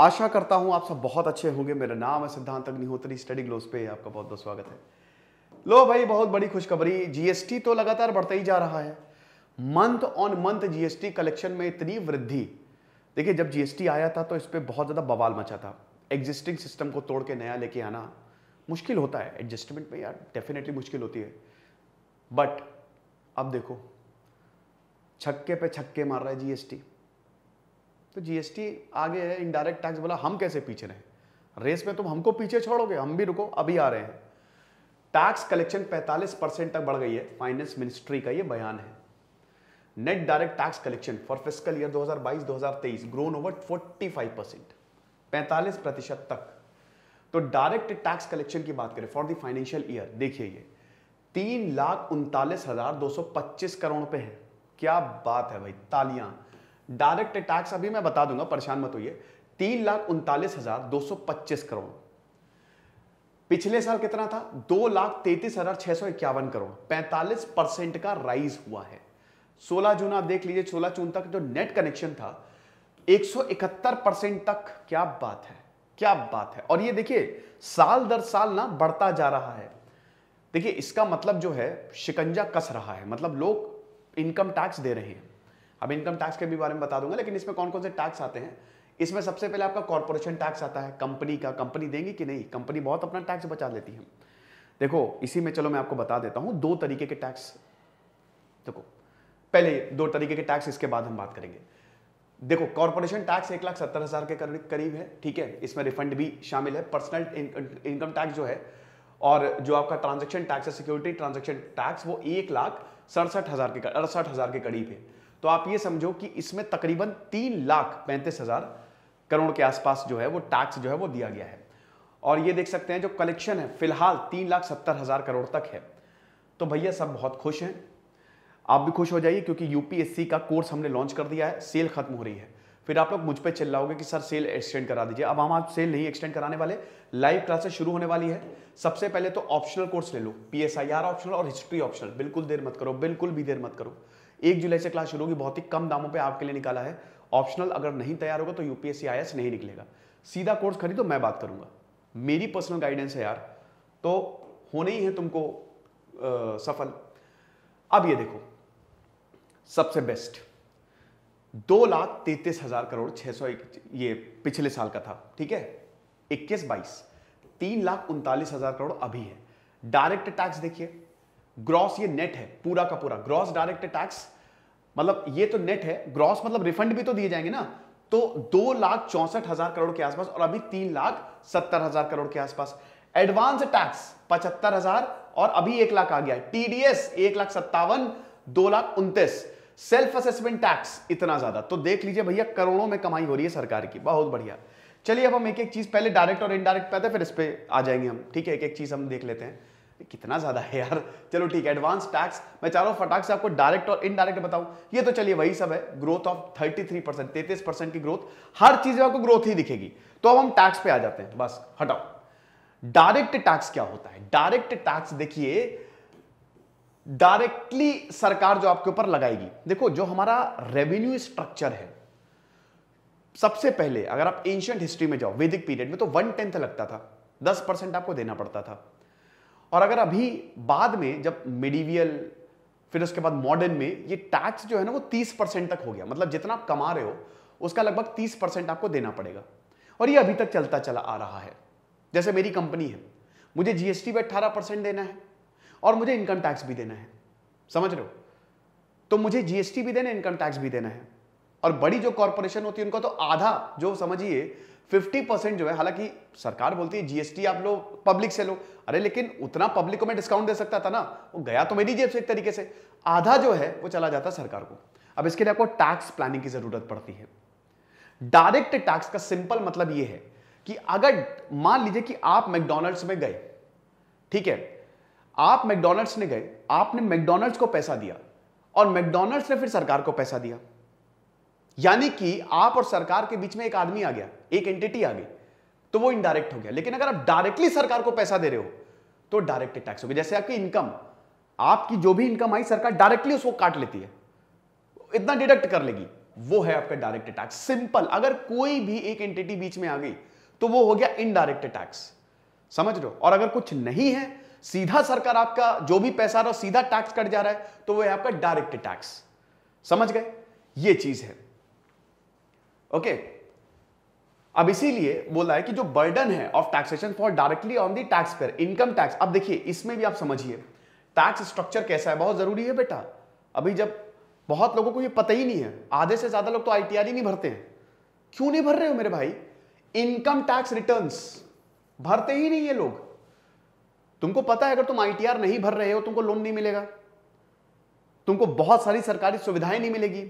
आशा करता हूं आप सब बहुत अच्छे होंगे मेरा नाम है सिद्धांत अग्निहोत्री स्टडी ग्लोस पे आपका बहुत बहुत स्वागत है लो भाई बहुत बड़ी खुशखबरी जीएसटी तो लगातार बढ़ता ही जा रहा है month on month GST collection में इतनी वृद्धि देखिए जब जीएसटी आया था तो इस पर बहुत ज़्यादा बवाल मचा था एग्जिस्टिंग सिस्टम को तोड़ के नया लेके आना मुश्किल होता है एडजस्टमेंट में यार डेफिनेटली मुश्किल होती है बट अब देखो छक्के पे छक्के मार रहा है जीएसटी तो जीएसटी आगे है इनडायरेक्ट टैक्स बोला हम कैसे पीछे रहे रेस में तुम हमको पीछे छोड़ोगे हम भी रुको अभी आ रहे हैं टैक्स कलेक्शन 45 परसेंट तक बढ़ गई है फाइनेंस मिनिस्ट्री का ये बयान है net direct tax collection for physical year 2022-2023 grown over 45 percent पैंतालीस प्रतिशत तक तो डायरेक्ट टैक्स कलेक्शन की बात करें फॉर द फाइनेंशियल ईयर देखिए ये तीन लाख उनतालीस हजार दो सौ पच्चीस करोड़ पे है क्या बात है भाई तालियां डायरेक्ट टैक्स अभी मैं बता दूंगा परेशान मत होइए तीन लाख उनतालीस हजार दो सौ पच्चीस करोड़ पिछले साल कितना था दो लाख तैतीस हजार छह सौ इक्यावन करोड़ पैंतालीस परसेंट का राइज हुआ है सोलह जून आप देख लीजिए सोलह जून तक जो नेट कनेक्शन था एक सौ इकहत्तर परसेंट तक क्या बात है क्या बात है और ये देखिए साल दर साल ना बढ़ता जा रहा है देखिए इसका मतलब जो है शिकंजा कस रहा है मतलब लोग इनकम टैक्स दे रहे हैं अब इनकम टैक्स के भी बारे में बता दूंगा लेकिन इसमें कौन कौन से टैक्स आते हैं इसमें सबसे पहले आपका कॉरपोरेशन टैक्स आता है कंपनी का कंपनी देंगी कि नहीं कंपनी बहुत अपना टैक्स बचा लेती है देखो इसी में चलो मैं आपको बता देता हूं दो तरीके के टैक्स देखो पहले दो तरीके के टैक्स इसके बाद हम बात करेंगे देखो कॉरपोरेशन टैक्स एक लाख सत्तर हज़ार के करीब है ठीक है इसमें रिफंड भी शामिल है पर्सनल इनकम टैक्स जो है और जो आपका ट्रांजैक्शन टैक्स है सिक्योरिटी ट्रांजैक्शन टैक्स वो एक लाख सड़सठ हज़ार के अड़सठ हज़ार के करीब है तो आप ये समझो कि इसमें तकरीबन तीन लाख पैंतीस हज़ार करोड़ के आसपास जो है वो टैक्स जो है वो दिया गया है और ये देख सकते हैं जो कलेक्शन है फिलहाल तीन लाख सत्तर हज़ार करोड़ तक है तो भैया सब बहुत खुश हैं आप भी खुश हो जाइए क्योंकि यूपीएससी का कोर्स हमने लॉन्च कर दिया है सेल खत्म हो रही है फिर आप लोग मुझ पर चिल्लाओगे कि सर सेल एक्सटेंड करा दीजिए अब हम आप सेल नहीं एक्सटेंड कराने वाले लाइव क्लासेस शुरू होने वाली है सबसे पहले तो ऑप्शनल कोर्स ले लो पी ऑप्शनल और हिस्ट्री ऑप्शनल बिल्कुल देर मत करो बिल्कुल भी देर मत करो एक जुलाई से क्लास शुरू होगी बहुत ही कम दामों पे आपके लिए निकाला है ऑप्शनल अगर नहीं तैयार होगा तो यूपीएससी आई नहीं निकलेगा सीधा कोर्स खरीदो मैं बात करूंगा मेरी पर्सनल गाइडेंस है यार तो होने ही है तुमको आ, सफल अब ये देखो सबसे बेस्ट दो लाख तैतीस हजार करोड़ छह सौ ये पिछले साल का था ठीक है इक्कीस बाईस तीन लाख उनतालीस हजार करोड़ अभी है डायरेक्ट टैक्स देखिए ग्रॉस ये नेट है पूरा का पूरा ग्रॉस डायरेक्ट टैक्स मतलब ये तो नेट है ग्रॉस मतलब रिफंड भी तो दिए जाएंगे ना तो दो लाख चौसठ हजार करोड़ के आसपास और अभी तीन लाख सत्तर हजार करोड़ के आसपास एडवांस टैक्स पचहत्तर हजार और अभी एक लाख आ गया टीडीएस एक लाख सत्तावन दो लाख उन्तीस सेल्फ असेसमेंट टैक्स इतना ज्यादा तो देख लीजिए भैया करोड़ों में कमाई हो रही है सरकार की बहुत बढ़िया चलिए अब हम एक एक चीज पहले डायरेक्ट और इनडायरेक्ट पे आते फिर इस पर आ जाएंगे हम ठीक है एक एक चीज हम देख लेते हैं कितना ज्यादा है यार चलो ठीक है एडवांस टैक्स मैं चाह रहा हूँ फटाक से आपको डायरेक्ट और इनडायरेक्ट बताऊं ये तो चलिए वही सब है ग्रोथ ऑफ 33 परसेंट तैतीस परसेंट की ग्रोथ हर चीज में आपको ग्रोथ ही दिखेगी तो अब हम टैक्स पे आ जाते हैं बस हटाओ डायरेक्ट टैक्स क्या होता है डायरेक्ट टैक्स देखिए डायरेक्टली सरकार जो आपके ऊपर लगाएगी देखो जो हमारा रेवेन्यू स्ट्रक्चर है सबसे पहले अगर आप एंशियंट हिस्ट्री में जाओ वैदिक पीरियड में तो वन टेंथ लगता था दस परसेंट आपको देना पड़ता था और अगर अभी बाद में जब मेडिवियल फिर उसके बाद मॉडर्न में ये टैक्स जो है ना वो तीस परसेंट तक हो गया मतलब जितना आप कमा रहे हो उसका लगभग तीस परसेंट आपको देना पड़ेगा और ये अभी तक चलता चला आ रहा है जैसे मेरी कंपनी है मुझे जीएसटी पे अट्ठारह परसेंट देना है और मुझे इनकम टैक्स भी देना है समझ रहे हो तो मुझे जीएसटी भी देना है इनकम टैक्स भी देना है और बड़ी जो कॉरपोरेशन होती है उनका तो आधा जो समझिए 50 परसेंट जो है हालांकि सरकार बोलती है जीएसटी आप लोग पब्लिक से लो अरे लेकिन उतना पब्लिक को मैं डिस्काउंट दे सकता था ना वो गया तो मेरी जेब से एक तरीके से आधा जो है वो चला जाता सरकार को अब इसके लिए आपको टैक्स प्लानिंग की जरूरत पड़ती है डायरेक्ट टैक्स का सिंपल मतलब यह है कि अगर मान लीजिए कि आप मैकडोनल्ड्स में गए ठीक है आप मैकडोनल्ड्स ने गए आपने मैकडोनल्ड्स को पैसा दिया और मैकडोनल्ड्स ने फिर सरकार को पैसा दिया यानी कि आप और सरकार के बीच में एक आदमी आ गया एक एंटिटी आ गई तो वो इनडायरेक्ट हो गया लेकिन अगर आप डायरेक्टली सरकार को पैसा दे रहे हो तो डायरेक्ट टैक्स हो गया जैसे आपकी इनकम आपकी जो भी इनकम आई सरकार डायरेक्टली उसको काट लेती है इतना डिडक्ट कर लेगी वो है आपका डायरेक्ट टैक्स सिंपल अगर कोई भी एक एंटिटी बीच में आ गई तो वो हो गया इनडायरेक्ट टैक्स समझ लो और अगर कुछ नहीं है सीधा सरकार आपका जो भी पैसा रहा सीधा टैक्स कट जा रहा है तो वो है आपका डायरेक्ट टैक्स समझ गए ये चीज है ओके अब इसीलिए बोला है कि जो बर्डन है of taxation for directly on the taxpayer income tax अब देखिए इसमें भी आप समझिए टैक्स स्ट्रक्चर कैसा है बहुत जरूरी है बेटा अभी जब बहुत लोगों को ये पता ही नहीं है आधे से ज्यादा लोग तो आईटीआर ही नहीं भरते हैं क्यों नहीं भर रहे हो मेरे भाई इनकम टैक्स रिटर्न भरते ही नहीं है लोग तुमको पता है अगर तुम आईटीआर नहीं भर रहे हो तुमको लोन नहीं मिलेगा तुमको बहुत सारी सरकारी सुविधाएं नहीं मिलेगी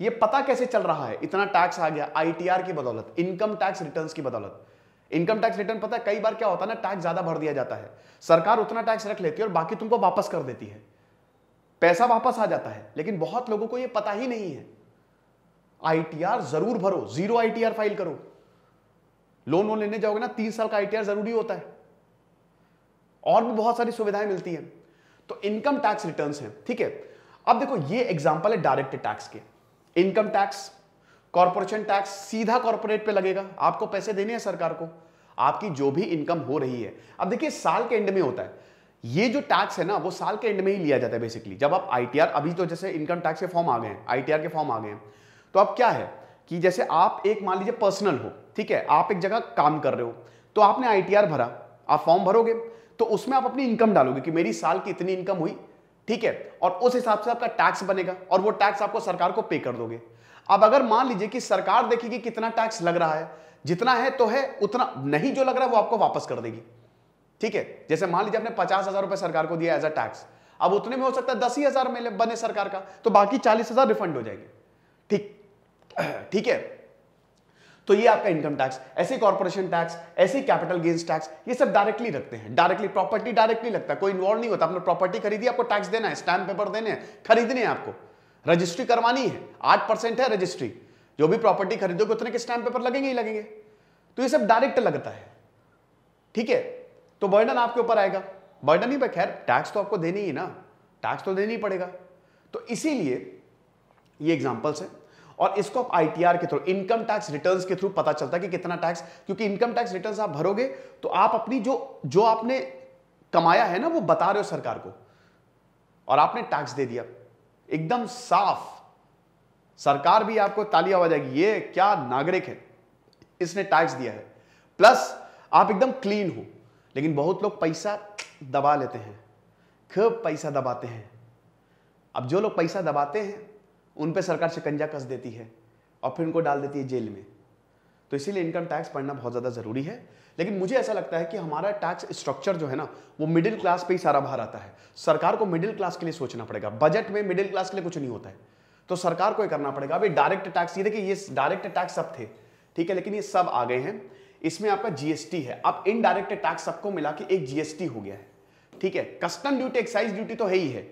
ये पता कैसे चल रहा है इतना टैक्स आ गया आईटीआर की बदौलत इनकम टैक्स रिटर्न्स की बदौलत इनकम टैक्स रिटर्न पता है कई बार क्या होता है ना टैक्स ज्यादा भर दिया जाता है सरकार उतना टैक्स रख लेती है और बाकी तुमको वापस कर देती है पैसा वापस आ जाता है लेकिन बहुत लोगों को यह पता ही नहीं है आईटीआर जरूर भरो जीरो आईटीआर फाइल करो लोन वोन लेने जाओगे ना तीन साल का आईटीआर जरूरी होता है और भी बहुत सारी सुविधाएं मिलती हैं तो इनकम टैक्स रिटर्न्स हैं ठीक है अब देखो ये एग्जांपल है डायरेक्ट टैक्स के इनकम टैक्स कॉर्पोरेशन टैक्स सीधा कॉर्पोरेट पे लगेगा आपको पैसे देने हैं सरकार को आपकी जो भी इनकम हो रही है अब देखिए साल के एंड में होता है ये जो टैक्स है ना वो साल के एंड में ही लिया जाता है बेसिकली जब आप आईटीआर अभी तो जैसे इनकम टैक्स के फॉर्म आ गए हैं आईटीआर के फॉर्म आ गए हैं तो अब क्या है कि जैसे आप एक मान लीजिए पर्सनल हो ठीक है आप एक जगह काम कर रहे हो तो आपने आईटीआर भरा आप फॉर्म भरोगे तो उसमें आप अपनी इनकम डालोगे कि मेरी साल की इतनी इनकम हुई ठीक है और उस हिसाब से आपका टैक्स बनेगा और वो टैक्स आपको सरकार को पे कर दोगे अब अगर मान लीजिए कि सरकार देखेगी कितना टैक्स लग रहा है जितना है तो है उतना नहीं जो लग रहा है वो आपको वापस कर देगी ठीक है जैसे मान लीजिए आपने पचास हजार रुपए सरकार को दिया एज अ टैक्स अब उतने में हो सकता है दस ही हजार में बने सरकार का तो बाकी चालीस हजार रिफंड हो जाएगी ठीक ठीक है तो ये आपका इनकम टैक्स ऐसे कॉर्पोरेशन टैक्स ऐसे कैपिटल गेन्स टैक्स ये सब डायरेक्टली रखते हैं डायरेक्टली प्रॉपर्टी डायरेक्टली लगता है कोई इन्वॉल्व नहीं होता आपने प्रॉपर्टी खरीदी आपको टैक्स देना है स्टैम्प पेपर देने खरीदने आपको रजिस्ट्री करवानी है आठ परसेंट है रजिस्ट्री जो भी प्रॉपर्टी खरीदोगे उतने के स्टैम्प पेपर लगेंगे ही लगेंगे तो ये सब डायरेक्ट लगता है ठीक है तो बर्डन आपके ऊपर आएगा बर्डन ही खैर टैक्स तो आपको देनी ही ना टैक्स तो देनी ही पड़ेगा तो इसीलिए ये एग्जाम्पल्स है और इसको आप आईटीआर के थ्रू इनकम टैक्स रिटर्न्स के थ्रू पता चलता है कि कितना टैक्स क्योंकि इनकम टैक्स रिटर्न्स आप भरोगे तो आप अपनी जो जो आपने कमाया है ना वो बता रहे हो सरकार को और आपने टैक्स दे दिया एकदम साफ सरकार भी आपको तालियां बजाएगी ये क्या नागरिक है इसने टैक्स दिया है प्लस आप एकदम क्लीन हो लेकिन बहुत लोग पैसा दबा लेते हैं खूब पैसा दबाते हैं अब जो लोग पैसा दबाते हैं उन पर सरकार शिकंजा कस देती है और फिर उनको डाल देती है जेल में तो इसीलिए इनकम टैक्स पढ़ना बहुत ज़्यादा ज़रूरी है लेकिन मुझे ऐसा लगता है कि हमारा टैक्स स्ट्रक्चर जो है ना वो मिडिल क्लास पे ही सारा भार आता है सरकार को मिडिल क्लास के लिए सोचना पड़ेगा बजट में मिडिल क्लास के लिए कुछ नहीं होता है तो सरकार को ये करना पड़ेगा अभी डायरेक्ट टैक्स ये देखिए ये डायरेक्ट टैक्स सब थे ठीक है लेकिन ये सब आ गए हैं इसमें आपका जीएसटी है अब इनडायरेक्ट टैक्स सबको मिला के एक जीएसटी हो गया है ठीक है कस्टम ड्यूटी एक्साइज ड्यूटी तो है ही है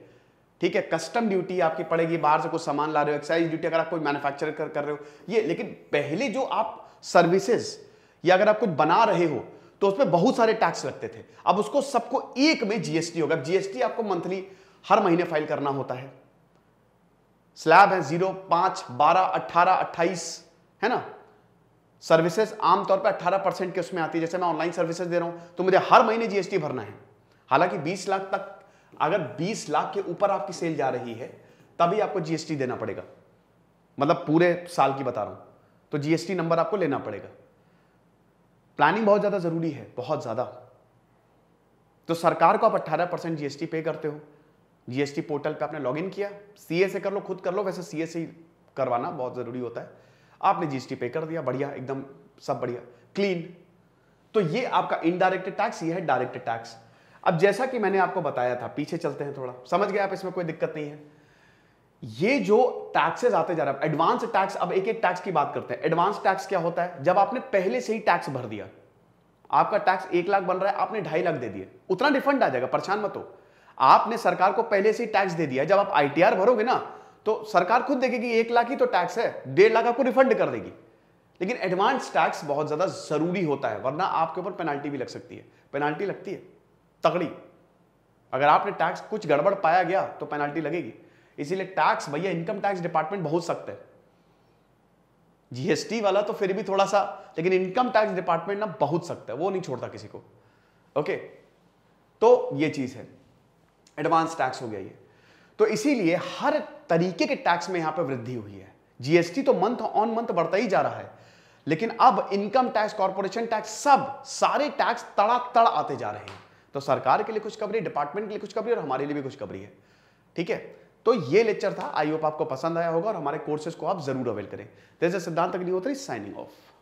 ठीक है कस्टम ड्यूटी आपकी पड़ेगी बाहर से कुछ सामान ला रहे हो एक्साइज ड्यूटी अगर आप कोई मैन्युफैक्चर कर, कर रहे हो ये लेकिन पहले जो आप सर्विसेज या अगर आप कुछ बना रहे हो तो उसमें बहुत सारे टैक्स लगते थे अब उसको सबको एक में जीएसटी होगा जीएसटी आपको मंथली हर महीने फाइल करना होता है स्लैब है जीरो पांच बारह अट्ठारह अट्ठाईस है ना सर्विसेज आमतौर पर अट्ठारह परसेंट के उसमें आती है जैसे मैं ऑनलाइन सर्विसेज दे रहा हूं तो मुझे हर महीने जीएसटी भरना है हालांकि 20 लाख तक अगर 20 लाख के ऊपर आपकी सेल जा रही है तभी आपको जीएसटी देना पड़ेगा मतलब पूरे साल की बता रहा हूं तो जीएसटी नंबर आपको लेना पड़ेगा प्लानिंग बहुत ज़्यादा ज़रूरी है बहुत ज़्यादा तो सरकार को आप 18 परसेंट जीएसटी पे करते हो जीएसटी पोर्टल पे आपने लॉगिन किया सीए से कर लो खुद कर लो वैसे सीए से करवाना बहुत ज़रूरी होता है आपने जीएसटी पे कर दिया बढ़िया एकदम सब बढ़िया क्लीन तो ये आपका इनडायरेक्ट टैक्स ये है डायरेक्ट टैक्स अब जैसा कि मैंने आपको बताया था पीछे चलते हैं थोड़ा समझ गए आप इसमें कोई दिक्कत नहीं है ये जो टैक्सेस आते जा रहे हैं एडवांस टैक्स अब एक एक टैक्स की बात करते हैं एडवांस टैक्स क्या होता है जब आपने पहले से ही टैक्स भर दिया आपका टैक्स एक लाख बन रहा है आपने ढाई लाख दे दिए उतना रिफंड आ जाएगा परेशान मत हो आपने सरकार को पहले से ही टैक्स दे दिया जब आप आईटीआर भरोगे ना तो सरकार खुद देखेगी एक लाख ही तो टैक्स है डेढ़ लाख आपको रिफंड कर देगी लेकिन एडवांस टैक्स बहुत ज्यादा जरूरी होता है वरना आपके ऊपर पेनाल्टी भी लग सकती है पेनाल्टी लगती है तगड़ी अगर आपने टैक्स कुछ गड़बड़ पाया गया तो पेनाल्टी लगेगी इसीलिए टैक्स भैया इनकम टैक्स डिपार्टमेंट बहुत सख्त है जीएसटी वाला तो फिर भी थोड़ा सा लेकिन इनकम टैक्स डिपार्टमेंट ना बहुत सख्त है वो नहीं छोड़ता किसी को ओके तो ये चीज है एडवांस टैक्स हो गया ये तो इसीलिए हर तरीके के टैक्स में यहां पर वृद्धि हुई है जीएसटी तो मंथ ऑन मंथ बढ़ता ही जा रहा है लेकिन अब इनकम टैक्स कॉरपोरेशन टैक्स सब सारे टैक्स तड़ा तड़ आते जा रहे हैं तो सरकार के लिए कुछ खबरी डिपार्टमेंट के लिए कुछ खबरी और हमारे लिए भी कुछ खबरी है ठीक है तो ये लेक्चर था आई होप आपको पसंद आया होगा और हमारे कोर्सेज को आप जरूर अवेल करें जैसे तो सिद्धांत अग्निहोत्री साइनिंग ऑफ